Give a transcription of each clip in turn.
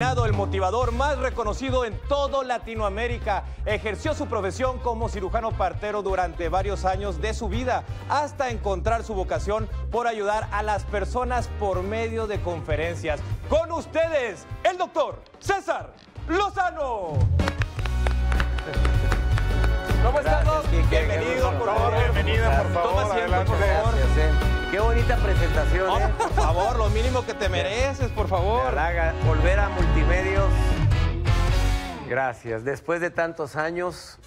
el motivador más reconocido en todo Latinoamérica. Ejerció su profesión como cirujano partero durante varios años de su vida hasta encontrar su vocación por ayudar a las personas por medio de conferencias. Con ustedes, el doctor César Lozano. ¿Cómo estamos? Bienvenido, por favor. Bienvenido, por por favor. Eh. Qué bonita presentación, ¿eh? Por favor, lo mínimo que te mereces, por favor. volver a multimedios. Gracias. Después de tantos años,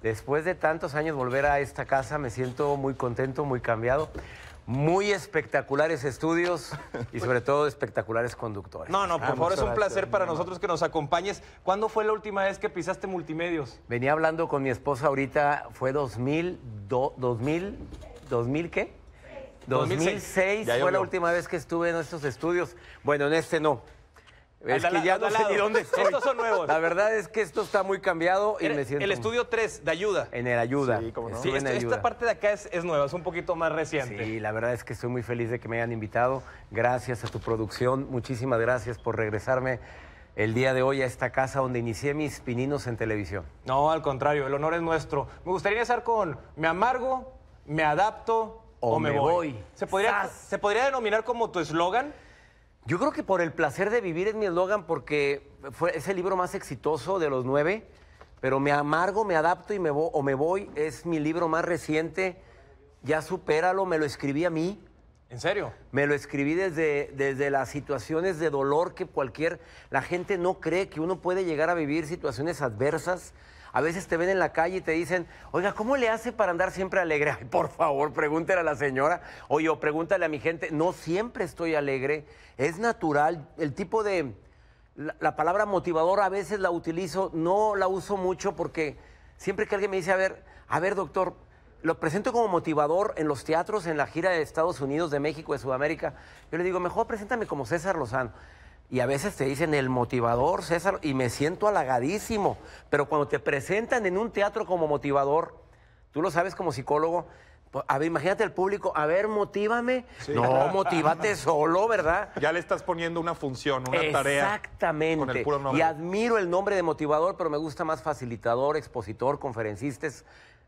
después de tantos años volver a esta casa, me siento muy contento, muy cambiado. Muy espectaculares estudios y sobre todo espectaculares conductores. No, no, ah, por favor, es un placer para nosotros que nos acompañes. ¿Cuándo fue la última vez que pisaste multimedios? Venía hablando con mi esposa ahorita, fue 2000, 2000, 2000 qué? 2006, fue la última vez que estuve en estos estudios. Bueno, en este no. Es que ya no dónde estoy. Estos son nuevos. La verdad es que esto está muy cambiado y el, me siento... El estudio 3 de ayuda. En el ayuda. Sí, como no. esta, parte de acá es, nueva, es un poquito más reciente. Sí, la verdad es que estoy muy feliz de que me hayan invitado. Gracias a tu producción. Muchísimas gracias por regresarme el día de hoy a esta casa donde inicié mis pininos en televisión. No, al contrario, el honor es nuestro. Me gustaría estar con me amargo, me adapto, o, me, voy. ¿Se, podría, ¿Se podría denominar como tu eslogan? Yo creo que por el placer de vivir es mi eslogan porque fue, es el libro más exitoso de los nueve, pero me amargo, me adapto y me o me voy es mi libro más reciente. Ya supéralo, me lo escribí a mí. ¿En serio? Me lo escribí desde, desde las situaciones de dolor que cualquier... La gente no cree que uno puede llegar a vivir situaciones adversas a veces te ven en la calle y te dicen, oiga, ¿cómo le hace para andar siempre alegre? Ay, por favor, pregúntale a la señora. o yo, pregúntale a mi gente. No siempre estoy alegre. Es natural. El tipo de. La, la palabra motivador a veces la utilizo, no la uso mucho porque siempre que alguien me dice, a ver, a ver, doctor, lo presento como motivador en los teatros, en la gira de Estados Unidos, de México, de Sudamérica. Yo le digo, mejor preséntame como César Lozano y a veces te dicen el motivador, César, y me siento halagadísimo, pero cuando te presentan en un teatro como motivador, tú lo sabes como psicólogo, pues, a ver, imagínate el público, a ver, motívame. No, motívate solo, ¿verdad? Ya le estás poniendo una función, una tarea. Exactamente. Y admiro el nombre de motivador, pero me gusta más facilitador, expositor, conferencista,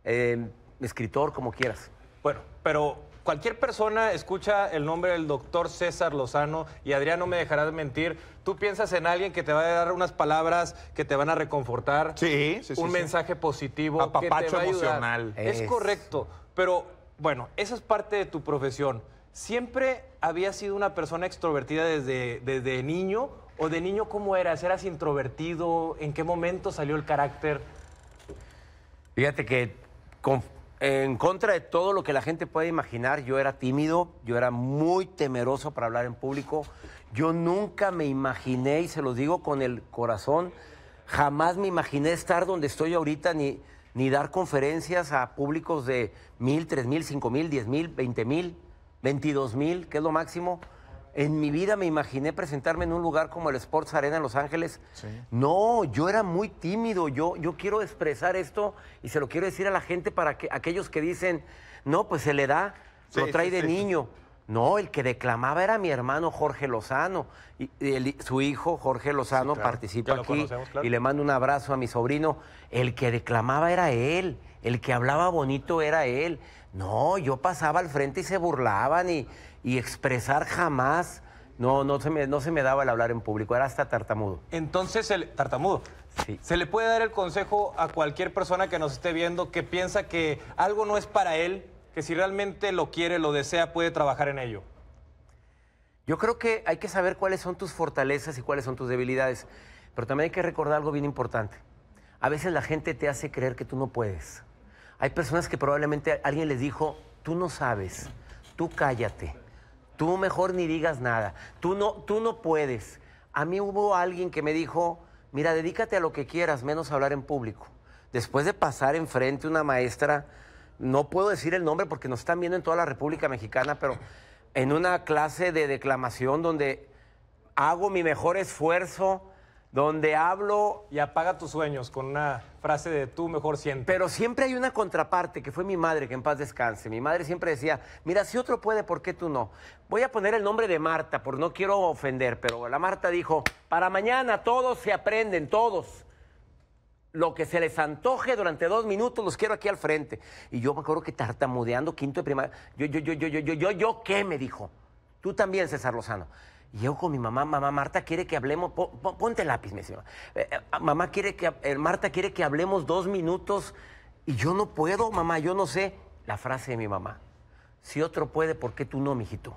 eh, escritor, como quieras. Bueno, pero Cualquier persona escucha el nombre del doctor César Lozano y Adrián no me dejarás mentir. Tú piensas en alguien que te va a dar unas palabras que te van a reconfortar. Sí, Un mensaje positivo. Apapacho que emocional. Es. correcto. Pero bueno, esa es parte de tu profesión. ¿Siempre habías sido una persona extrovertida desde, desde niño? ¿O de niño cómo eras? ¿Eras introvertido? ¿En qué momento salió el carácter? Fíjate que en contra de todo lo que la gente puede imaginar, yo era tímido, yo era muy temeroso para hablar en público. Yo nunca me imaginé, y se lo digo con el corazón, jamás me imaginé estar donde estoy ahorita ni, ni dar conferencias a públicos de mil, tres mil, cinco mil, diez mil, veinte mil, veintidós mil, que es lo máximo. En mi vida me imaginé presentarme en un lugar como el Sports Arena en Los Ángeles. No, yo era muy tímido. Yo, yo quiero expresar esto y se lo quiero decir a la gente para que aquellos que dicen, no, pues se le da, lo trae de niño. No, el que declamaba era mi hermano Jorge Lozano. Y, su hijo Jorge Lozano participa aquí y le mando un abrazo a mi sobrino. El que declamaba era él, el que hablaba bonito era él. No, yo pasaba al frente y se burlaban y, expresar jamás. No, no se, me, daba el hablar en público, era hasta tartamudo. Entonces, el tartamudo. Sí. ¿Se le puede dar el consejo a cualquier persona que nos esté viendo que piensa que algo no es para él, que si realmente lo quiere, lo desea, puede trabajar en ello? Yo creo que hay que saber cuáles son tus fortalezas y cuáles son tus debilidades, pero también hay que recordar algo bien importante. A veces la gente te hace creer que tú no puedes. Hay personas que probablemente alguien les dijo, tú no sabes, tú cállate, tú mejor ni digas nada, tú no, tú no puedes. A mí hubo alguien que me dijo, mira, dedícate a lo que quieras, menos hablar en público. Después de pasar enfrente una maestra, no puedo decir el nombre porque nos están viendo en toda la República Mexicana, pero en una clase de declamación donde hago mi mejor esfuerzo, donde hablo... Y apaga tus sueños con una frase de tú mejor siempre. Pero siempre hay una contraparte, que fue mi madre, que en paz descanse. Mi madre siempre decía, mira, si otro puede, ¿por qué tú no? Voy a poner el nombre de Marta, por no quiero ofender, pero la Marta dijo, para mañana todos se aprenden, todos. Lo que se les antoje durante dos minutos los quiero aquí al frente. Y yo me acuerdo que tartamudeando, quinto de primaria, yo, yo, yo, yo, yo, yo, yo, ¿qué? Me dijo. Tú también, César Lozano yo con mi mamá, mamá Marta quiere que hablemos, ponte lápiz, me decía. Eh, eh, ah, mamá quiere que, eh, Marta quiere que hablemos dos minutos y yo no puedo, mamá, yo no sé. La frase de mi mamá. Si otro puede, ¿por qué tú no, mijito?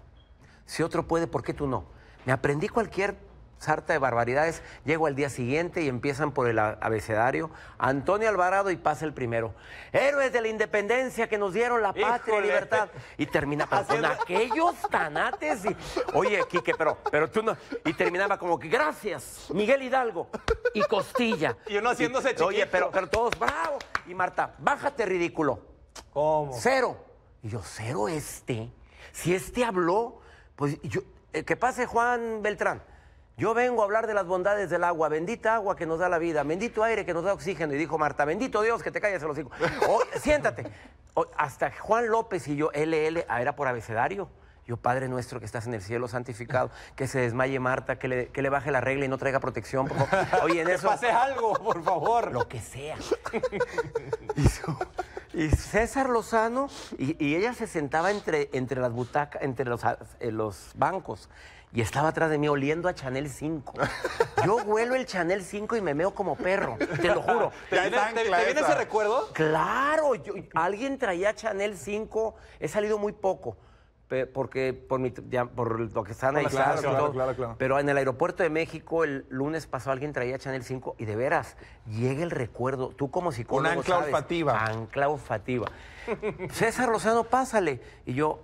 Si otro puede, ¿por qué tú no? Me aprendí cualquier sarta de barbaridades. Llego al día siguiente y empiezan por el abecedario. Antonio Alvarado y pasa el primero. Héroes de la independencia que nos dieron la patria y libertad. Y termina con aquellos tanates. Y, Oye, Quique, pero, pero tú no. Y terminaba como que gracias, Miguel Hidalgo. Y Costilla. Y no haciéndose Oye, pero, pero todos, bravo. Y Marta, bájate ridículo. ¿Cómo? Cero. Y yo, cero este. Si este habló, pues yo, eh, que pase Juan Beltrán. Yo vengo a hablar de las bondades del agua, bendita agua que nos da la vida, bendito aire que nos da oxígeno. Y dijo Marta, bendito Dios que te calles a los hijos. siéntate. hasta Juan López y yo, LL, ah, era por abecedario. Yo, Padre nuestro que estás en el cielo, santificado, que se desmaye Marta, que le, que le baje la regla y no traiga protección. Oye, en eso. Que pase algo, por favor. Lo que sea. y, César Lozano, y, ella se sentaba entre, entre las butacas, entre los, eh, los bancos y estaba atrás de mí oliendo a Chanel 5. Yo huelo el Chanel 5 y me meo como perro, te lo juro. ¿Te, viene, ese recuerdo? Claro, alguien traía Chanel 5, he salido muy poco, porque por, por lo que están ahí. Claro, claro, claro, Pero en el aeropuerto de México el lunes pasó alguien traía Chanel 5 y de veras llega el recuerdo. Tú como psicólogo Una ancla olfativa. Ancla César Lozano, pásale. Y yo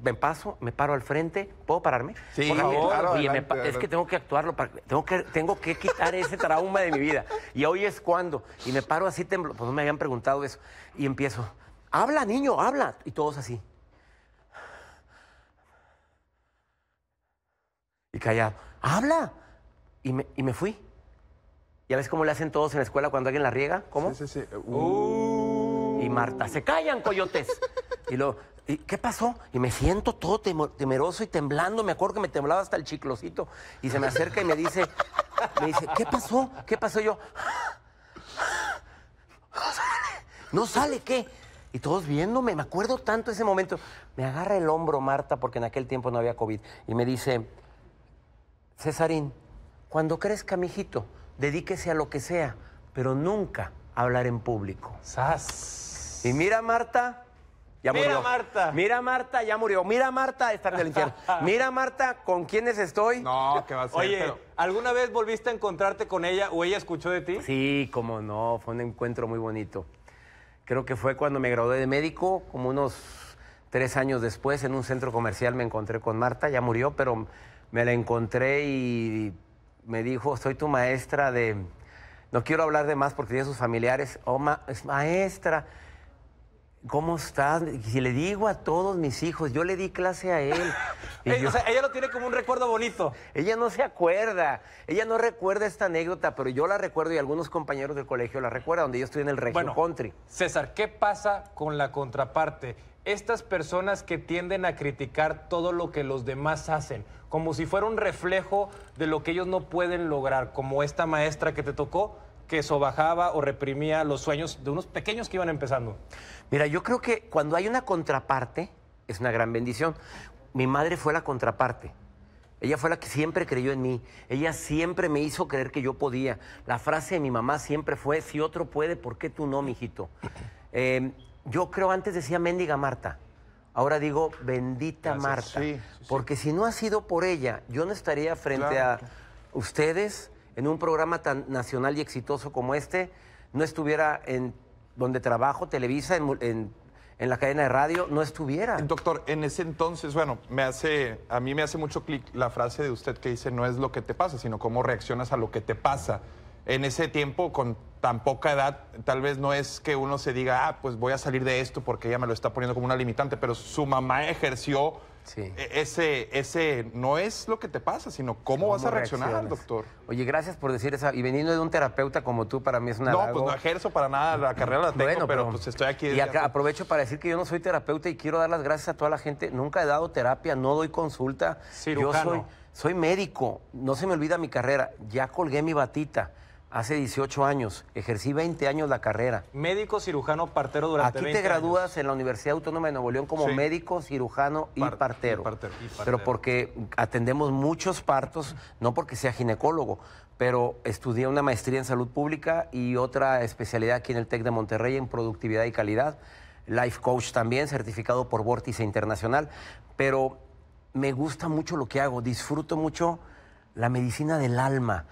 me paso, me paro al frente. ¿Puedo pararme? Sí, es que tengo que actuarlo. tengo, que, tengo que quitar ese trauma de mi vida. Y hoy es cuando. Y me paro así temblando. Pues no me habían preguntado eso. Y empiezo. Habla, niño, habla. Y todos así. callado. ¡Habla! Y me, y me fui. ¿Ya ves cómo le hacen todos en la escuela cuando alguien la riega? ¿Cómo? Sí, sí, sí. Uh. Y Marta, se callan, coyotes. y luego, ¿y qué pasó? Y me siento todo temeroso y temblando. Me acuerdo que me temblaba hasta el chiclocito. Y se me acerca y me dice, me dice, ¿qué pasó? ¿Qué pasó? Y yo, no sale, no sale, ¿qué? Y todos viéndome, me acuerdo tanto ese momento. Me agarra el hombro Marta, porque en aquel tiempo no había COVID, y me dice, Cesarín, cuando crezca, mijito, dedíquese a lo que sea, pero nunca a hablar en público. ¡Sas! Y mira, Marta, ya murió. Mira, Marta. Mira, Marta, ya murió. Mira, Marta, está en el infierno. Mira, Marta, con quiénes estoy. No, ¿qué va a ser. Oye, ¿alguna vez volviste a encontrarte con ella o ella escuchó de ti? Sí, como no, fue un encuentro muy bonito. Creo que fue cuando me gradué de médico, como unos tres años después, en un centro comercial me encontré con Marta, ya murió, pero me la encontré y me dijo, soy tu maestra de... No quiero hablar de más porque tiene sus familiares. Oh, es maestra. ¿Cómo estás? Si le digo a todos mis hijos, yo le di clase a él. ella lo tiene como un recuerdo bonito. Ella no se acuerda. Ella no recuerda esta anécdota, pero yo la recuerdo y algunos compañeros del colegio la recuerdan, donde yo estoy en el Regio Country. César, ¿qué pasa con la contraparte? Estas personas que tienden a criticar todo lo que los demás hacen, como si fuera un reflejo de lo que ellos no pueden lograr, como esta maestra que te tocó, que sobajaba o reprimía los sueños de unos pequeños que iban empezando? Mira, yo creo que cuando hay una contraparte, es una gran bendición. Mi madre fue la contraparte. Ella fue la que siempre creyó en mí. Ella siempre me hizo creer que yo podía. La frase de mi mamá siempre fue, si otro puede, ¿por qué tú no, mijito? Em, yo creo, antes decía mendiga Marta. Ahora digo, bendita Marta. Porque si no ha sido por ella, yo no estaría frente a ustedes en un programa tan nacional y exitoso como este, no estuviera en donde trabajo, Televisa, en, la cadena de radio, no estuviera. Doctor, en ese entonces, bueno, me hace, a mí me hace mucho clic la frase de usted que dice, no es lo que te pasa, sino cómo reaccionas a lo que te pasa. En ese tiempo, con tan poca edad, tal vez no es que uno se diga, ah, pues voy a salir de esto porque ella me lo está poniendo como una limitante, pero su mamá ejerció e, ese, ese no es lo que te pasa, sino cómo, vas a reaccionar, doctor. Oye, gracias por decir eso. Y veniendo de un terapeuta como tú, para mí es una. No, pues no ejerzo para nada, la carrera la tengo, pero, pues estoy aquí. Y aprovecho para decir que yo no soy terapeuta y quiero dar las gracias a toda la gente. Nunca he dado terapia, no doy consulta. Yo soy, soy médico, no se me olvida mi carrera. Ya colgué mi batita hace 18 años. Ejercí 20 años la carrera. Médico, cirujano, partero durante Aquí te gradúas en la Universidad Autónoma de Nuevo León como médico, cirujano y, partero. partero. Pero porque atendemos muchos partos, no porque sea ginecólogo, pero estudié una maestría en salud pública y otra especialidad aquí en el TEC de Monterrey en productividad y calidad. Life coach también, certificado por Vórtice Internacional. Pero me gusta mucho lo que hago, disfruto mucho la medicina del alma.